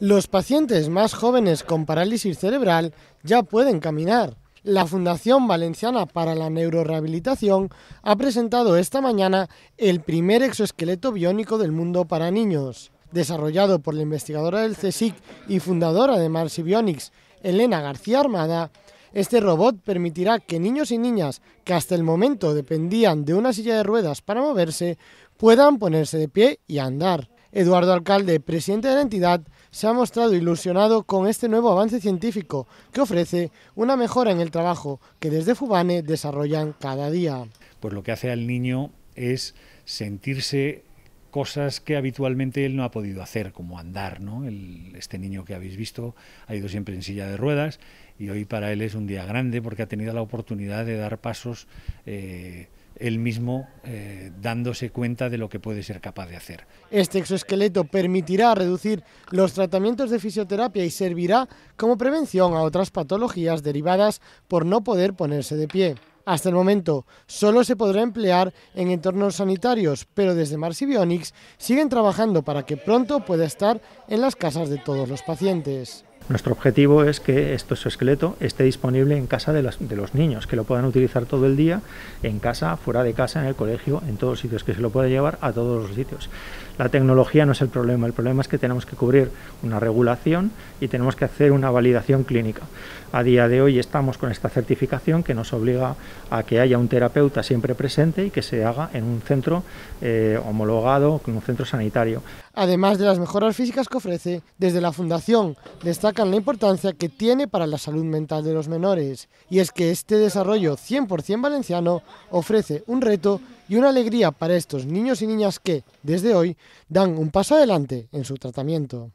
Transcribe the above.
Los pacientes más jóvenes con parálisis cerebral ya pueden caminar. La Fundación Valenciana para la Neurorehabilitación ha presentado esta mañana el primer exoesqueleto biónico del mundo para niños. Desarrollado por la investigadora del CSIC y fundadora de Marsibionics, Bionics, Elena García Armada, este robot permitirá que niños y niñas que hasta el momento dependían de una silla de ruedas para moverse puedan ponerse de pie y andar. Eduardo Alcalde, presidente de la entidad, se ha mostrado ilusionado con este nuevo avance científico que ofrece una mejora en el trabajo que desde Fubane desarrollan cada día. Pues lo que hace al niño es sentirse cosas que habitualmente él no ha podido hacer, como andar, ¿no? este niño que habéis visto ha ido siempre en silla de ruedas y hoy para él es un día grande porque ha tenido la oportunidad de dar pasos eh, él mismo eh, dándose cuenta de lo que puede ser capaz de hacer. Este exoesqueleto permitirá reducir los tratamientos de fisioterapia y servirá como prevención a otras patologías derivadas por no poder ponerse de pie. Hasta el momento solo se podrá emplear en entornos sanitarios, pero desde Marsibionics siguen trabajando para que pronto pueda estar en las casas de todos los pacientes. Nuestro objetivo es que este esqueleto esté disponible en casa de, de, los niños, que lo puedan utilizar todo el día, en casa, fuera de casa, en el colegio, en todos los sitios, que se lo pueda llevar a todos los sitios. La tecnología no es el problema, el problema es que tenemos que cubrir una regulación y tenemos que hacer una validación clínica. A día de hoy estamos con esta certificación que nos obliga a que haya un terapeuta siempre presente y que se haga en un centro eh, homologado, en un centro sanitario. Además de las mejoras físicas que ofrece, desde la Fundación destacan la importancia que tiene para la salud mental de los menores. Y es que este desarrollo 100% valenciano ofrece un reto y una alegría para estos niños y niñas que, desde hoy, dan un paso adelante en su tratamiento.